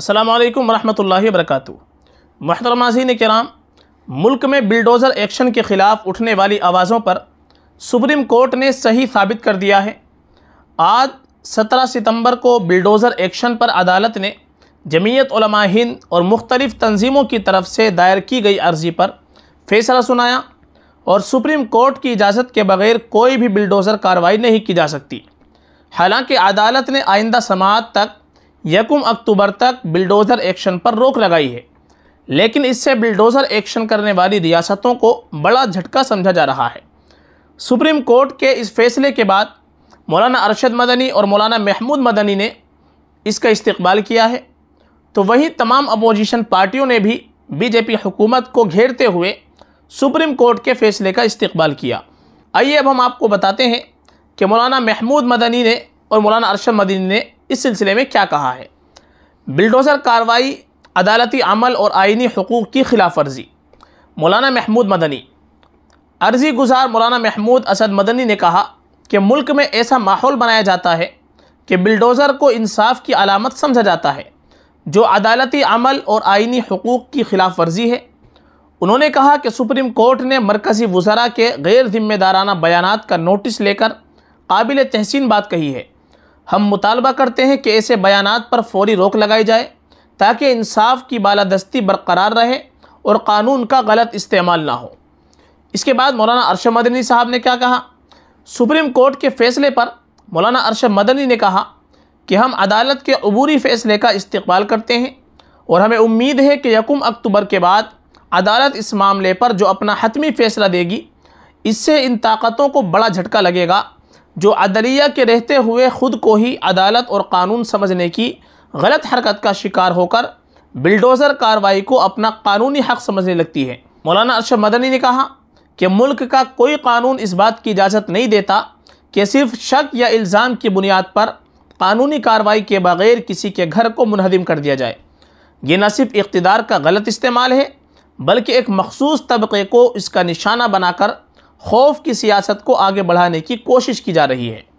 السلام علیکم ورحمۃ اللہ وبرکاتہ محترم ناظرین کرام ملک میں بلڈوزر ایکشن کے خلاف اٹھنے والی آوازوں پر سپریم کورٹ نے صحیح ثابت کر دیا ہے آج سترہ ستمبر کو بلڈوزر ایکشن پر عدالت نے جمعیت علماء ہند اور مختلف تنظیموں کی طرف سے دائر کی گئی عرضی پر فیصلہ سنایا اور سپریم کورٹ کی اجازت کے بغیر کوئی بھی بلڈوزر کارروائی نہیں کی جا سکتی حالانکہ عدالت نے آئندہ سماعت تک یکم اکتوبر تک بلڈوزر ایکشن پر روک لگائی ہے لیکن اس سے بلڈوزر ایکشن کرنے والی ریاستوں کو بڑا جھٹکا سمجھا جا رہا ہے سپریم کورٹ کے اس فیصلے کے بعد مولانا ارشد مدنی اور مولانا محمود مدنی نے اس کا استقبال کیا ہے تو وہیں تمام اپوزیشن پارٹیوں نے بھی بی جے پی حکومت کو گھیرتے ہوئے سپریم کورٹ کے فیصلے کا استقبال کیا آئیے اب ہم آپ کو بتاتے ہیں کہ مولانا محمود مدنی نے اور مولانا ارشد مدینی نے اس سلسلے میں کیا کہا ہے بلڈوزر کاروائی عدالتی عمل اور آئینی حقوق کی خلاف ورزی مولانا محمود مدنی عرضی گزار مولانا محمود اسد مدنی نے کہا کہ ملک میں ایسا ماحول بنایا جاتا ہے کہ بلڈوزر کو انصاف کی علامت سمجھا جاتا ہے جو عدالتی عمل اور آئینی حقوق کی خلاف ورزی ہے انہوں نے کہا کہ سپریم کورٹ نے مرکزی وزراء کے غیر ذمہ دارانہ بیانات کا نوٹس لے کر قابل تحسین بات کہی ہے ہم مطالبہ کرتے ہیں کہ ایسے بیانات پر فوری روک لگائی جائے تاکہ انصاف کی بالادستی برقرار رہے اور قانون کا غلط استعمال نہ ہو اس کے بعد مولانا ارشد مدنی صاحب نے کیا کہا سپریم کورٹ کے فیصلے پر مولانا ارشد مدنی نے کہا کہ ہم عدالت کے عبوری فیصلے کا استقبال کرتے ہیں اور ہمیں امید ہے کہ یکم اکتوبر کے بعد عدالت اس معاملے پر جو اپنا حتمی فیصلہ دے گی اس سے ان طاقتوں کو بڑا جھٹکا لگے گا جو عدلیہ کے رہتے ہوئے خود کو ہی عدالت اور قانون سمجھنے کی غلط حرکت کا شکار ہو کر بلڈوزر کاروائی کو اپنا قانونی حق سمجھنے لگتی ہے مولانا ارشد مدنی نے کہا کہ ملک کا کوئی قانون اس بات کی اجازت نہیں دیتا کہ صرف شک یا الزام کی بنیاد پر قانونی کاروائی کے بغیر کسی کے گھر کو منہدم کر دیا جائے یہ نہ صرف اقتدار کا غلط استعمال ہے بلکہ ایک مخصوص طبقے کو اس کا نشانہ بنا کر خوف کی سیاست کو آگے بڑھانے کی کوشش کی جا رہی ہے